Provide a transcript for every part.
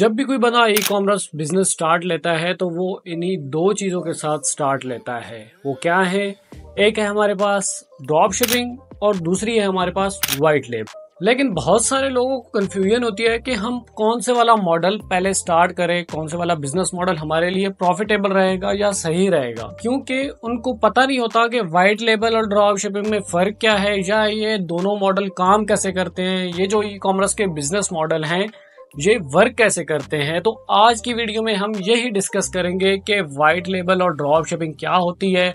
जब भी कोई बंदा ई कॉमर्स बिजनेस स्टार्ट लेता है तो वो इन्हीं दो चीज़ों के साथ स्टार्ट लेता है वो क्या है एक है हमारे पास ड्रॉप शिपिंग और दूसरी है हमारे पास वाइट लेब लेकिन बहुत सारे लोगों को कन्फ्यूजन होती है कि हम कौन से वाला मॉडल पहले स्टार्ट करें कौन से वाला बिजनेस मॉडल हमारे लिए प्रॉफिटेबल रहेगा या सही रहेगा क्योंकि उनको पता नहीं होता कि वाइट लेबल और ड्रॉप शिपिंग में फर्क क्या है या ये दोनों मॉडल काम कैसे करते हैं ये जो ई कॉमर्स के बिजनेस मॉडल हैं ये वर्क कैसे करते हैं तो आज की वीडियो में हम यही डिस्कस करेंगे कि वाइट लेबल और ड्रॉप शिपिंग क्या होती है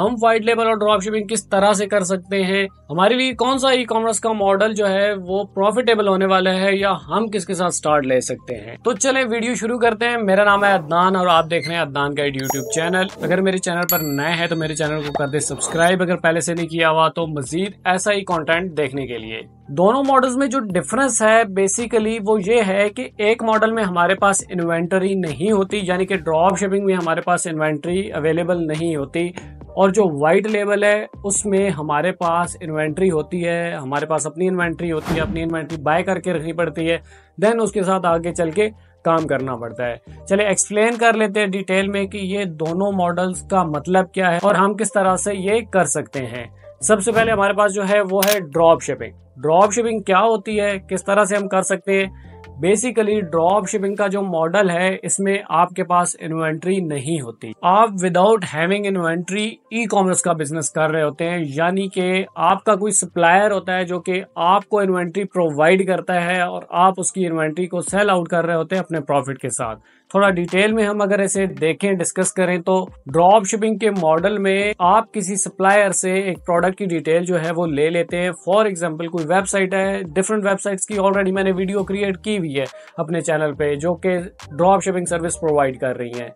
हम वाइट लेबल और ड्रॉप शिपिंग किस तरह से कर सकते हैं हमारे लिए कौन सा ई कॉमर्स का मॉडल जो है वो प्रॉफिटेबल होने वाला है या हम किसके साथ स्टार्ट ले सकते हैं तो चले वीडियो शुरू करते हैं मेरा नाम है अदनान और आप देख रहे हैं अदनान का यूट्यूब चैनल अगर मेरे चैनल पर नए हैं तो मेरे चैनल को कर दे सब्सक्राइब अगर पहले से नहीं किया हुआ तो मजीद ऐसा ही कॉन्टेंट देखने के लिए दोनों मॉडल्स में जो डिफरेंस है बेसिकली वो ये है कि एक मॉडल में हमारे पास इन्वेंटरी नहीं होती यानी कि ड्रॉप शिपिंग में हमारे पास इन्वेंटरी अवेलेबल नहीं होती और जो वाइट लेवल है उसमें हमारे पास इन्वेंट्री होती है हमारे पास अपनी इन्वेंट्री होती है अपनी इन्वेंट्री बाय करके रखनी पड़ती है देन उसके साथ आगे चल के काम करना पड़ता है चले एक्सप्लेन कर लेते हैं डिटेल में कि ये दोनों मॉडल्स का मतलब क्या है और हम किस तरह से ये कर सकते हैं सबसे पहले हमारे पास जो है वो है ड्रॉप शिपिंग ड्रॉप शिपिंग क्या होती है किस तरह से हम कर सकते हैं बेसिकली ड्रॉप शिपिंग का जो मॉडल है इसमें आपके पास इन्वेंट्री नहीं होती आप without having inventory e commerce का बिजनेस कर रहे होते हैं यानी कि आपका कोई सप्लायर होता है जो कि आपको इन्वेंट्री प्रोवाइड करता है और आप उसकी इन्वेंट्री को सेल आउट कर रहे होते हैं अपने प्रॉफिट के साथ थोड़ा डिटेल में हम अगर ऐसे देखें डिस्कस करें तो ड्रॉप शिपिंग के मॉडल में आप किसी सप्लायर से एक प्रोडक्ट की डिटेल जो है वो ले लेते हैं फॉर एग्जाम्पल कोई वेबसाइट है डिफरेंट वेबसाइट्स की ऑलरेडी मैंने वीडियो क्रिएट की हुई है अपने चैनल पे जो कि ड्रॉप शिपिंग सर्विस प्रोवाइड कर रही है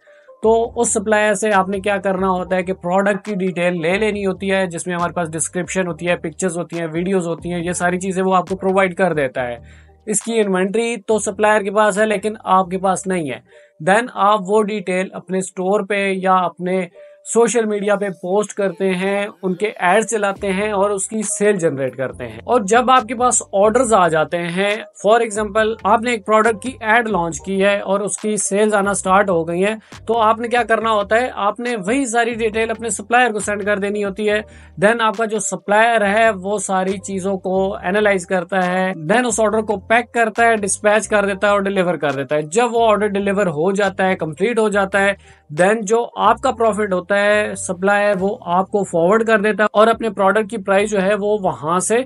तो उस सप्लायर से आपने क्या करना होता है कि प्रोडक्ट की डिटेल ले लेनी होती है जिसमें हमारे पास डिस्क्रिप्शन होती है पिक्चर्स होती हैं वीडियोस होती हैं ये सारी चीज़ें वो आपको प्रोवाइड कर देता है इसकी इन्वेंट्री तो सप्लायर के पास है लेकिन आपके पास नहीं है देन आप वो डिटेल अपने स्टोर पे या अपने सोशल मीडिया पे पोस्ट करते हैं उनके एड चलाते हैं और उसकी सेल जनरेट करते हैं और जब आपके पास ऑर्डर्स आ जाते हैं फॉर एग्जाम्पल आपने एक प्रोडक्ट की एड लॉन्च की है और उसकी सेल्स आना स्टार्ट हो गई है तो आपने क्या करना होता है आपने वही सारी डिटेल अपने सप्लायर को सेंड कर देनी होती है देन आपका जो सप्लायर है वो सारी चीजों को एनालाइज करता है देन उस ऑर्डर को पैक करता है डिस्पैच कर देता है और डिलीवर कर देता है जब वो ऑर्डर डिलीवर हो जाता है कंप्लीट हो जाता है देन जो आपका प्रॉफिट होता है सप्लायर वो आपको फॉरवर्ड कर देता है और अपने प्रोडक्ट की प्राइस जो है वो वहां से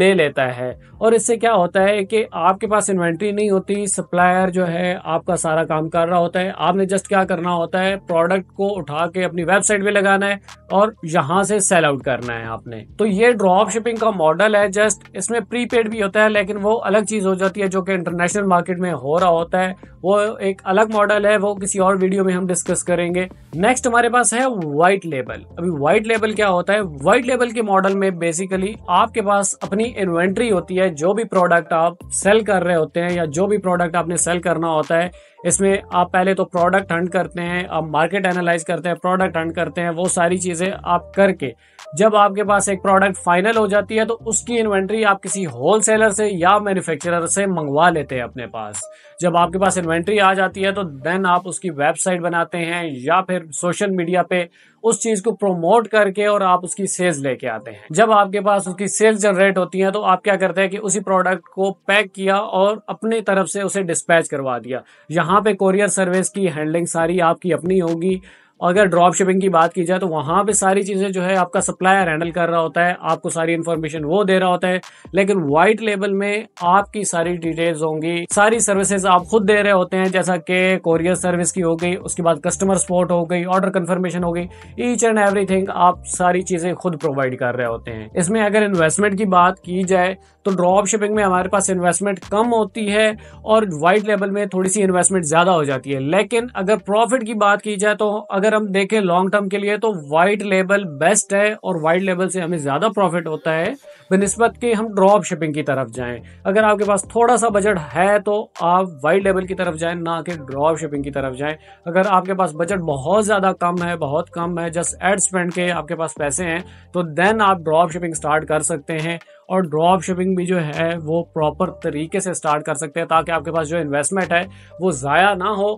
ले लेता है और इससे क्या होता है कि आपके पास इन्वेंट्री नहीं होती सप्लायर जो है आपका सारा काम कर रहा होता है आपने जस्ट क्या करना होता है प्रोडक्ट को उठा के अपनी वेबसाइट पे लगाना है और यहाँ से सेल आउट करना है आपने तो ये ड्रॉप शिपिंग का मॉडल है जस्ट इसमें प्रीपेड भी होता है लेकिन वो अलग चीज हो जाती है जो कि इंटरनेशनल मार्केट में हो रहा होता है वो एक अलग मॉडल है वो किसी और वीडियो में हम डिस्कस कर करेंगे नेक्स्ट हमारे पास है व्हाइट लेबल अभी व्हाइट लेबल क्या होता है व्हाइट लेबल के मॉडल में बेसिकली आपके पास अपनी इन्वेंट्री होती है जो भी प्रोडक्ट आप सेल कर रहे होते हैं या जो भी प्रोडक्ट आपने सेल करना होता है इसमें आप पहले तो प्रोडक्ट हंड करते हैं आप मार्केट एनालाइज करते हैं प्रोडक्ट हंड करते हैं वो सारी चीज़ें आप करके जब आपके पास एक प्रोडक्ट फाइनल हो जाती है तो उसकी इन्वेंट्री आप किसी होलसेलर से या मैन्युफैक्चरर से मंगवा लेते हैं अपने पास जब आपके पास इन्वेंट्री आ जाती है तो देन आप उसकी वेबसाइट बनाते हैं या फिर सोशल मीडिया पे उस चीज को प्रोमोट करके और आप उसकी सेल्स लेके आते हैं जब आपके पास उसकी सेल्स जनरेट होती है तो आप क्या करते हैं कि उसी प्रोडक्ट को पैक किया और अपनी तरफ से उसे डिस्पैच करवा दिया यहाँ पे कोरियर सर्विस की हैंडलिंग सारी आपकी अपनी होगी और अगर ड्रॉप शिपिंग की बात की जाए तो वहाँ पे सारी चीज़ें जो है आपका सप्लायर हैंडल कर रहा होता है आपको सारी इन्फॉर्मेशन वो दे रहा होता है लेकिन व्हाइट लेबल में आपकी सारी डिटेल्स होंगी सारी सर्विसेज आप खुद दे रहे होते हैं जैसा कि कोरियर सर्विस की हो गई उसके बाद कस्टमर सपोर्ट हो गई ऑर्डर कन्फर्मेशन हो गई ईच एंड एवरी आप सारी चीज़ें खुद प्रोवाइड कर रहे होते हैं इसमें अगर इन्वेस्टमेंट की बात की जाए तो ड्रॉप शिपिंग में हमारे पास इन्वेस्टमेंट कम होती है और वाइट लेवल में थोड़ी सी इन्वेस्टमेंट ज़्यादा हो जाती है लेकिन अगर प्रॉफिट की बात की जाए तो अगर अगर हम देखें लॉन्ग टर्म के लिए तो वाइट लेबल बेस्ट है और वाइट लेबल से हमें ज़्यादा प्रॉफिट होता है बनस्बत के हम ड्रॉप शिपिंग की तरफ जाएं अगर आपके पास थोड़ा सा बजट है तो आप वाइट लेबल की तरफ जाएं ना कि ड्रॉप शिपिंग की तरफ जाएं अगर आपके पास बजट बहुत ज़्यादा कम है बहुत कम है जस्ट एड स्पेंड के आपके पास पैसे हैं तो देन आप ड्रॉप शिपिंग स्टार्ट कर सकते हैं और ड्रॉप शिपिंग भी जो है वो प्रॉपर तरीके से स्टार्ट कर सकते हैं ताकि आपके पास जो इन्वेस्टमेंट है वो ज़ाया ना हो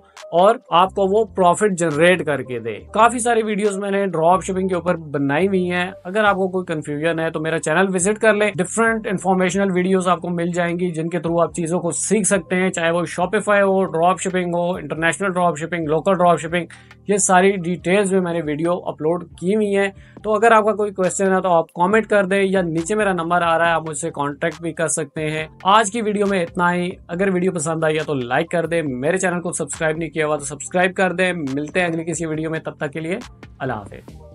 और आपको वो प्रॉफिट जनरेट करके दे काफ़ी सारी वीडियोस मैंने ड्रॉप शिपिंग के ऊपर बनाई हुई हैं अगर आपको कोई कन्फ्यूजन है तो मेरा चैनल विजिट कर ले डिफरेंट इन्फॉर्मेशनल वीडियोस आपको मिल जाएंगी जिनके थ्रू आप चीज़ों को सीख सकते हैं चाहे वो शॉपिफाई हो ड्रॉप शिपिंग हो international drop shipping local drop shipping ये सारी डिटेल्स में मैंने वीडियो अपलोड की हुई है तो अगर आपका कोई क्वेश्चन है तो आप कमेंट कर दें या नीचे मेरा नंबर आ रहा है आप मुझसे कांटेक्ट भी कर सकते हैं आज की वीडियो में इतना ही अगर वीडियो पसंद आई है तो लाइक कर दें मेरे चैनल को सब्सक्राइब नहीं किया हुआ तो सब्सक्राइब कर दें मिलते हैं अगली किसी वीडियो में तब तक के लिए अल्लाह हाफिज़